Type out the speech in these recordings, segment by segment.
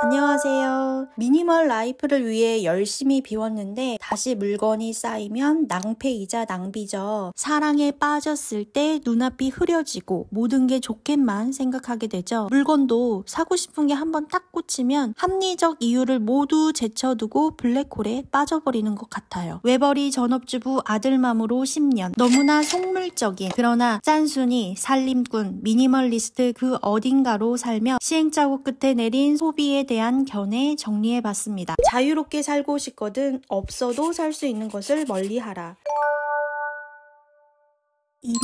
안녕하세요. 미니멀 라이프를 위해 열심히 비웠는데 다시 물건이 쌓이면 낭패이자 낭비죠. 사랑에 빠졌을 때 눈앞이 흐려지고 모든 게 좋겠만 생각하게 되죠. 물건도 사고 싶은 게 한번 딱 꽂히면 합리적 이유를 모두 제쳐두고 블랙홀에 빠져버리는 것 같아요. 외벌이 전업주부 아들맘으로 10년 너무나 속물적인 그러나 짠순이 살림꾼 미니멀리스트 그 어딘가로 살며 시행착오 끝에 내린 소비의 대한 견해 정리해 봤습니다. 자유롭게 살고 싶거든 없어도 살 수 있는 것을 멀리하라. 이미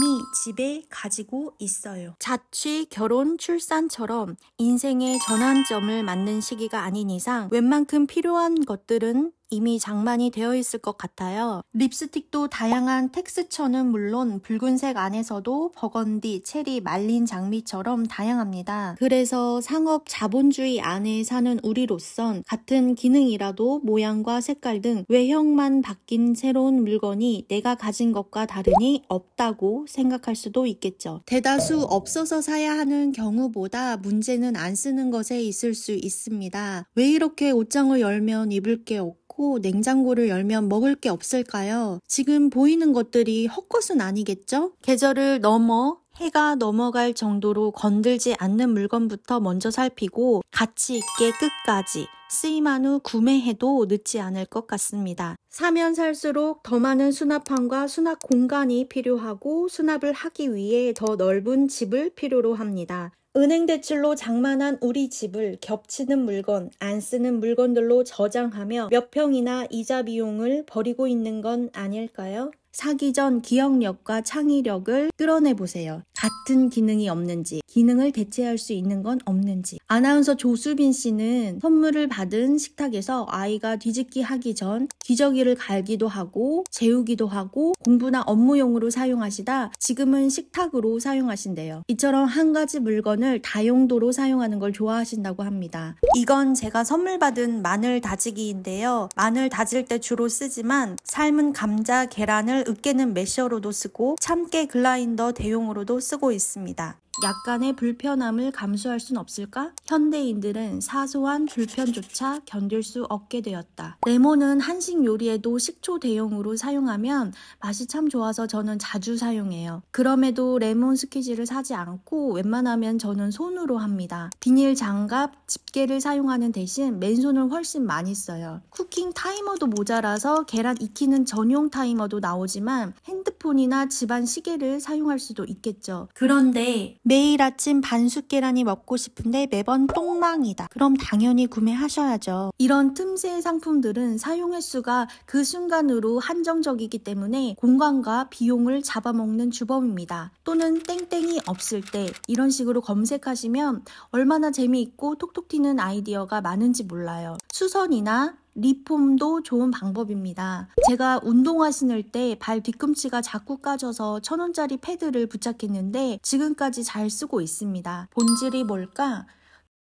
집에 가지고 있어요. 자취, 결혼, 출산처럼 인생의 전환점을 맞는 시기가 아닌 이상 웬만큼 필요한 것들은 이미 장만이 되어 있을 것 같아요. 립스틱도 다양한 텍스처는 물론 붉은색 안에서도 버건디, 체리, 말린 장미처럼 다양합니다. 그래서 상업 자본주의 안에 사는 우리로선 같은 기능이라도 모양과 색깔 등 외형만 바뀐 새로운 물건이 내가 가진 것과 다르니 없다고 생각할 수도 있겠죠. 대다수 없어서 사야 하는 경우보다 문제는 안 쓰는 것에 있을 수 있습니다. 왜 이렇게 옷장을 열면 입을 게 없고 않고 냉장고를 열면 먹을 게 없을까요? 지금 보이는 것들이 헛것은 아니겠죠? 계절을 넘어 해가 넘어갈 정도로 건들지 않는 물건부터 먼저 살피고 가치 있게 끝까지 쓰임한 후 구매해도 늦지 않을 것 같습니다. 사면 살수록 더 많은 수납함과 수납 공간이 필요하고 수납을 하기 위해 더 넓은 집을 필요로 합니다. 은행 대출로 장만한 우리 집을 겹치는 물건, 안 쓰는 물건들로 저장하며 몇 평이나 이자 비용을 버리고 있는 건 아닐까요? 사기 전 기억력과 창의력을 끌어내 보세요. 같은 기능이 없는지, 기능을 대체할 수 있는 건 없는지. 아나운서 조수빈 씨는 선물을 받은 식탁에서 아이가 뒤집기 하기 전 기저귀를 갈기도 하고 재우기도 하고 공부나 업무용으로 사용하시다 지금은 식탁으로 사용하신대요. 이처럼 한 가지 물건을 다용도로 사용하는 걸 좋아하신다고 합니다. 이건 제가 선물 받은 마늘 다지기인데요. 마늘 다질 때 주로 쓰지만 삶은 감자, 계란을 으깨는 메셔로도 쓰고 참깨 글라인더 대용으로도 쓰고 있습니다. 약간의 불편함을 감수할 순 없을까? 현대인들은 사소한 불편조차 견딜 수 없게 되었다. 레몬은 한식 요리에도 식초 대용으로 사용하면 맛이 참 좋아서 저는 자주 사용해요. 그럼에도 레몬 스키지를 사지 않고 웬만하면 저는 손으로 합니다. 비닐 장갑, 집게를 사용하는 대신 맨손을 훨씬 많이 써요. 쿠킹 타이머도 모자라서 계란 익히는 전용 타이머도 나오지만 핸드폰이나 집안 시계를 사용할 수도 있겠죠. 그런데 매일 아침 반숙 계란이 먹고 싶은데 매번 똥망이다. 그럼 당연히 구매하셔야죠. 이런 틈새의 상품들은 사용 횟수가 그 순간으로 한정적이기 때문에 공간과 비용을 잡아먹는 주범입니다. 또는 땡땡이 없을 때 이런 식으로 검색하시면 얼마나 재미있고 톡톡 튀는 아이디어가 많은지 몰라요. 수선이나 리폼도 좋은 방법입니다. 제가 운동화 신을 때 발 뒤꿈치가 자꾸 까져서 천원짜리 패드를 부착했는데 지금까지 잘 쓰고 있습니다. 본질이 뭘까?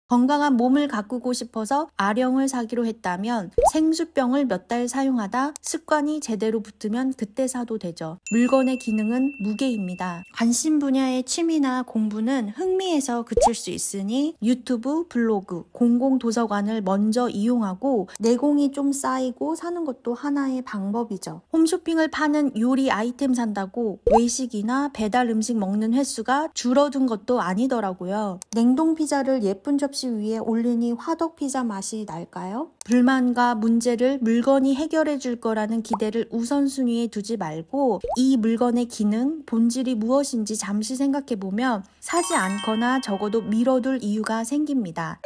건강한 몸을 가꾸고 싶어서 아령을 사기로 했다면 생수병을 몇 달 사용하다 습관이 제대로 붙으면 그때 사도 되죠. 물건의 기능은 무게입니다. 관심 분야의 취미나 공부는 흥미에서 그칠 수 있으니 유튜브, 블로그, 공공도서관을 먼저 이용하고 내공이 좀 쌓이고 사는 것도 하나의 방법이죠. 홈쇼핑을 파는 요리 아이템 산다고 외식이나 배달 음식 먹는 횟수가 줄어든 것도 아니더라고요. 냉동 피자를 예쁜 접 접시 위에 올리니 화덕 피자 맛이 날까요? 불만과 문제를 물건이 해결해 줄 거라는 기대를 우선순위에 두지 말고 이 물건의 기능, 본질이 무엇인지 잠시 생각해 보면 사지 않거나 적어도 미뤄둘 이유가 생깁니다.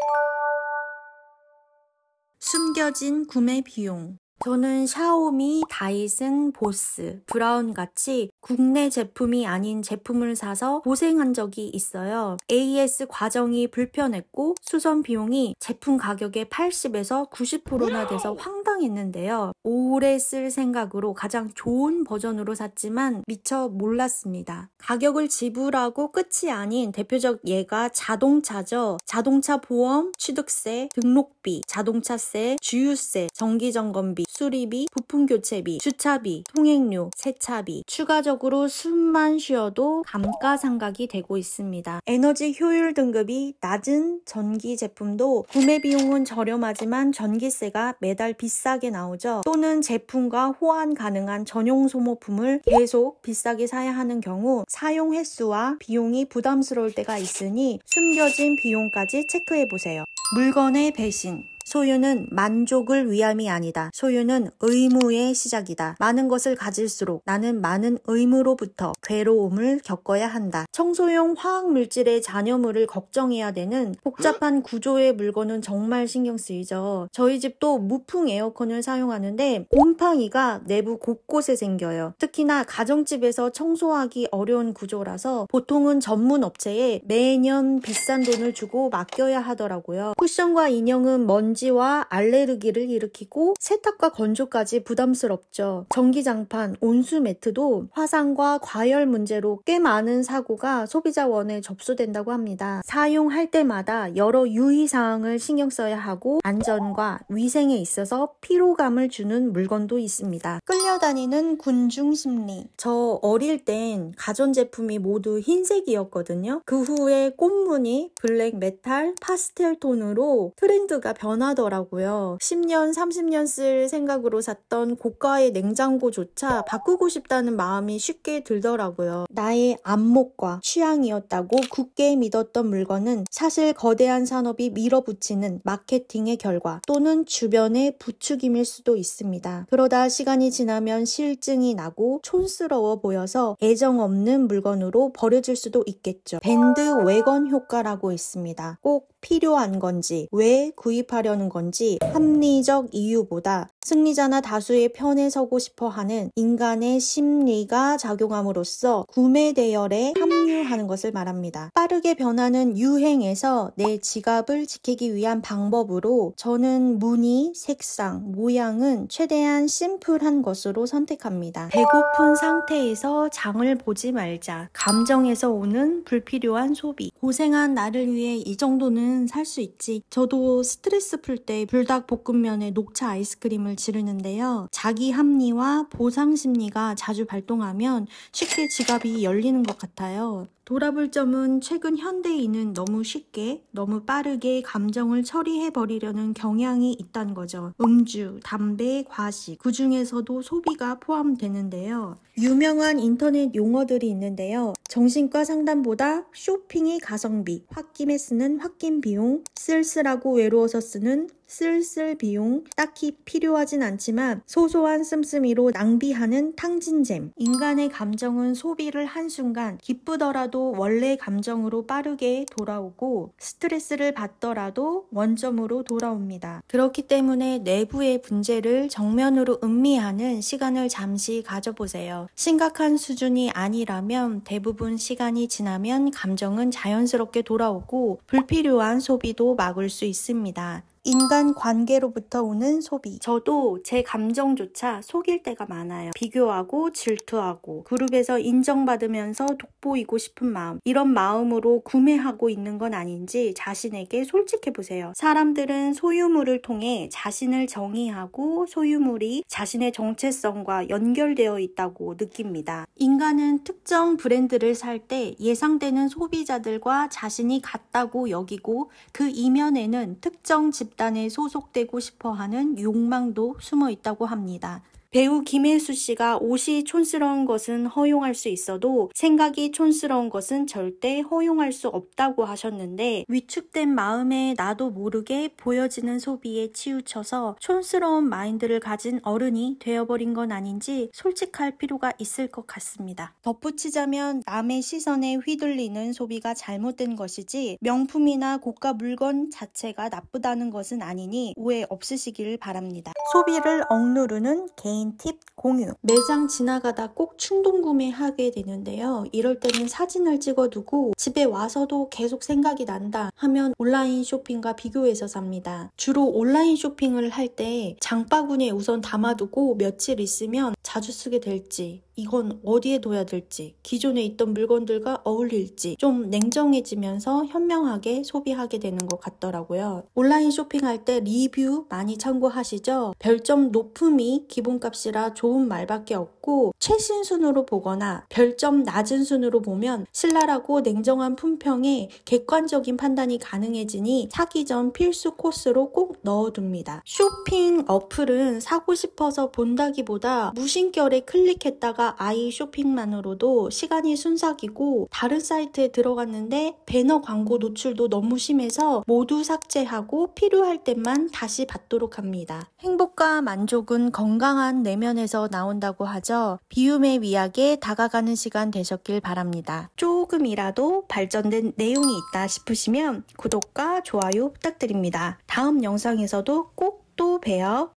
숨겨진 구매 비용 저는 샤오미, 다이슨, 보스, 브라운 같이 국내 제품이 아닌 제품을 사서 고생한 적이 있어요. AS e 과정이 불편했고 수선 비용이 제품 가격의 80에서 90%나 돼서 황당했는데요. 오래 쓸 생각으로 가장 좋은 버전으로 샀지만 미처 몰랐습니다. 가격을 지불하고 끝이 아닌 대표적 예가 자동차죠. 자동차 보험, 취득세, 등록비, 자동차세, 주유세, 정기점검비, 수리비, 부품교체비, 주차비, 통행료, 세차비, 추가적 추가적으로 숨만 쉬어도 감가상각이 되고 있습니다. 에너지 효율 등급이 낮은 전기 제품도 구매 비용은 저렴하지만 전기세가 매달 비싸게 나오죠. 또는 제품과 호환 가능한 전용 소모품을 계속 비싸게 사야 하는 경우 사용 횟수와 비용이 부담스러울 때가 있으니 숨겨진 비용까지 체크해 보세요. 물건의 배신 소유는 만족을 위함이 아니다. 소유는 의무의 시작이다. 많은 것을 가질수록 나는 많은 의무로부터 괴로움을 겪어야 한다. 청소용 화학물질의 잔여물을 걱정해야 되는 복잡한 구조의 물건은 정말 신경 쓰이죠. 저희 집도 무풍 에어컨을 사용하는데 곰팡이가 내부 곳곳에 생겨요. 특히나 가정집에서 청소하기 어려운 구조라서 보통은 전문 업체에 매년 비싼 돈을 주고 맡겨야 하더라고요. 쿠션과 인형은 먼지 먼지와 알레르기를 일으키고 세탁과 건조까지 부담스럽죠. 전기장판, 온수 매트도 화상과 과열 문제로 꽤 많은 사고가 소비자원에 접수된다고 합니다. 사용할 때마다 여러 유의사항을 신경 써야 하고 안전과 위생에 있어서 피로감을 주는 물건도 있습니다. 끌려다니는 군중 심리 저 어릴 땐 가전제품이 모두 흰색이었거든요. 그 후에 꽃무늬, 블랙 메탈, 파스텔 톤으로 트렌드가 변화 변하더라고요. 10년, 30년 쓸 생각으로 샀던 고가의 냉장고조차 바꾸고 싶다는 마음이 쉽게 들더라고요. 나의 안목과 취향이었다고 굳게 믿었던 물건은 사실 거대한 산업이 밀어붙이는 마케팅의 결과 또는 주변의 부추김일 수도 있습니다. 그러다 시간이 지나면 실증이 나고 촌스러워 보여서 애정 없는 물건으로 버려질 수도 있겠죠. 밴드 외건 효과라고 있습니다. 꼭 필요한 건지 왜 구입하려는 하는 건지 합리적 이유보다 승리자나 다수의 편에 서고 싶어 하는 인간의 심리가 작용함으로써 구매 대열에 합류하는 것을 말합니다. 빠르게 변하는 유행에서 내 지갑을 지키기 위한 방법으로 저는 무늬, 색상, 모양은 최대한 심플한 것으로 선택합니다. 배고픈 상태에서 장을 보지 말자. 감정에서 오는 불필요한 소비. 고생한 나를 위해 이 정도는 살 수 있지. 저도 스트레스 풀 때 불닭볶음면에 녹차 아이스크림을 결정을 지르는데요. 자기 합리와 보상 심리가 자주 발동하면 쉽게 지갑이 열리는 것 같아요. 돌아볼 점은 최근 현대인은 너무 쉽게, 너무 빠르게 감정을 처리해버리려는 경향이 있다 거죠. 음주, 담배, 과식, 그 중에서도 소비가 포함되는데요. 유명한 인터넷 용어들이 있는데요. 정신과 상담보다 쇼핑이 가성비, 홧김에 쓰는 홧김 비용, 쓸쓸하고 외로워서 쓰는 쓸쓸 비용 딱히 필요하진 않지만 소소한 씀씀이로 낭비하는 탕진잼 인간의 감정은 소비를 한순간 기쁘더라도 않 원래 감정으로 빠르게 돌아오고 스트레스를 받더라도 원점으로 돌아옵니다. 그렇기 때문에 내부의 문제를 정면으로 음미하는 시간을 잠시 가져보세요. 심각한 수준이 아니라면 대부분 시간이 지나면 감정은 자연스럽게 돌아오고 불필요한 소비도 막을 수 있습니다. 인간 관계로부터 오는 소비. 저도 제 감정조차 속일 때가 많아요. 비교하고 질투하고 그룹에서 인정받으면서 돋보이고 싶은 마음. 이런 마음으로 구매하고 있는 건 아닌지 자신에게 솔직해 보세요. 사람들은 소유물을 통해 자신을 정의하고 소유물이 자신의 정체성과 연결되어 있다고 느낍니다. 인간은 특정 브랜드를 살 때 예상되는 소비자들과 자신이 같다고 여기고 그 이면에는 특정 집 집단에 소속되고 싶어 하는 욕망도 숨어 있다고 합니다. 배우 김혜수 씨가 옷이 촌스러운 것은 허용할 수 있어도 생각이 촌스러운 것은 절대 허용할 수 없다고 하셨는데 위축된 마음에 나도 모르게 보여지는 소비에 치우쳐서 촌스러운 마인드를 가진 어른이 되어버린 건 아닌지 솔직할 필요가 있을 것 같습니다. 덧붙이자면 남의 시선에 휘둘리는 소비가 잘못된 것이지 명품이나 고가 물건 자체가 나쁘다는 것은 아니니 오해 없으시길 바랍니다. 소비를 억누르는 개인 연예인 팁 공유 매장 지나가다 꼭 충동 구매하게 되는데요. 이럴 때는 사진을 찍어두고 집에 와서도 계속 생각이 난다 하면 온라인 쇼핑과 비교해서 삽니다. 주로 온라인 쇼핑을 할 때 장바구니에 우선 담아두고 며칠 있으면 자주 쓰게 될지 이건 어디에 둬야 될지, 기존에 있던 물건들과 어울릴지 좀 냉정해지면서 현명하게 소비하게 되는 것 같더라고요. 온라인 쇼핑할 때 리뷰 많이 참고하시죠? 별점 높음이 기본값이라 좋은 말밖에 없고 최신 순으로 보거나 별점 낮은 순으로 보면 신랄하고 냉정한 품평에 객관적인 판단이 가능해지니 사기 전 필수 코스로 꼭 넣어둡니다. 쇼핑 어플은 사고 싶어서 본다기보다 무심결에 클릭했다가 아이 쇼핑만으로도 시간이 순삭이고 다른 사이트에 들어갔는데 배너 광고 노출도 너무 심해서 모두 삭제하고 필요할 때만 다시 받도록 합니다. 행복과 만족은 건강한 내면에서 나온다고 하죠. 비움의 위약에 다가가는 시간 되셨길 바랍니다. 조금이라도 발전된 내용이 있다 싶으시면 구독과 좋아요 부탁드립니다. 다음 영상에서도 꼭 또 봬요.